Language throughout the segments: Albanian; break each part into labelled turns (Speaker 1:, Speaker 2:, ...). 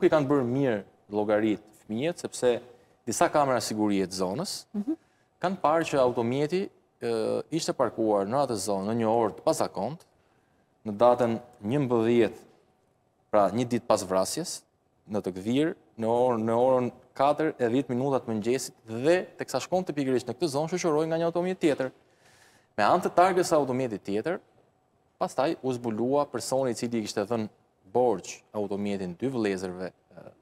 Speaker 1: nuk i kanë bërë mirë logaritë fëmijet, sepse disa kamera sigurijet zonës, mhm. kanë parë që automjeti ishte parkuar në atë zonë në një orë të pasakont, në datën një mbëdhjet, pra një dit pas vrasjes, në të këdhirë, në orën 4 e 10 minutat mëngjesit dhe të kësa shkon të pikërish në këtë zonë shëshëroj nga një automjet tjetër. Me antë të targës automjetit tjetër, pastaj u zbulua personi cili i kështë edhën borç automjetin dy vlezërve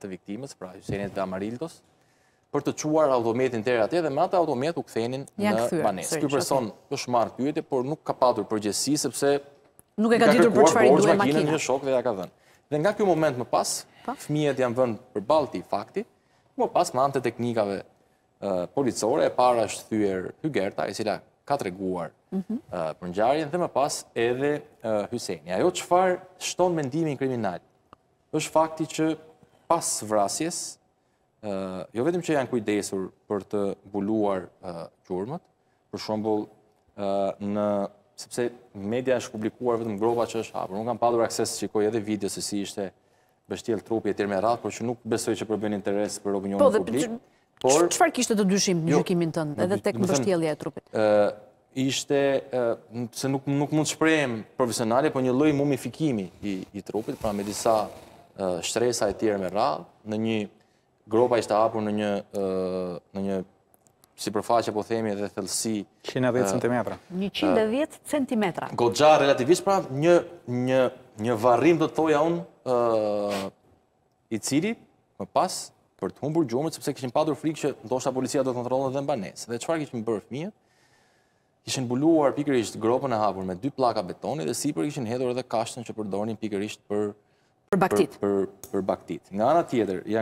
Speaker 1: të viktimës, pra Hysenit dhe Amariltos, për të quar automjetin tërë atje dhe matë automjet u këthenin në banes. Kjo person është marë pyete, por nuk ka patur përgjësi, sepse nuk e ka ditur për qëfarin duhe makinën një shok dhe ja ka dhenë. Dhe nga kjo moment më pas, po? fëmijet janë vënd për balti fakti, më pas më antë të teknikave policore, e para është thyër Hygerta, e sila ka treguar Mhm. Eh, për njarjen dhe më pas edhe Hyseni. Eh, Ajo qëfar shton mendimin kriminal, është fakti që pas vrasjes, eh, jo vetëm që janë kujdesur për të buluar qurëmët, për shumbull në sepse media është publikuar vetëm groba që është hapër. Nuk kam padur akses që i kojë edhe video se si ishte bështjel trupi e tjerë me ratë, por që nuk besoj që përbën interes për opinionin po, publik. Qëfar kishtë të dyshim në jo, gjukimin tënë edhe tek në bështjelja e trupit? ishte, se nuk, nuk mund të shprejmë profesionale, po një loj mumifikimi i, i trupit, pra me disa shtresa e tjere me rralë, në një gropa ishte apur në një, në një si përfaqe po themi edhe thëllësi... 110 cm. 110 cm. Godxar relativisht, pra një, një, një varrim të toja unë i cili më pas për të humbur gjumët, sepse kishin padur frikë që ndoshta policia do të kontrolën dhe në banesë. Dhe qëfar kishin bërë fëmijët? ishen buluar pikërisht gropën e hapur me dy plaka betoni dhe si për ishin hedhur edhe kashtën që përdornin pikërisht për baktit. Nga ana tjetër, janë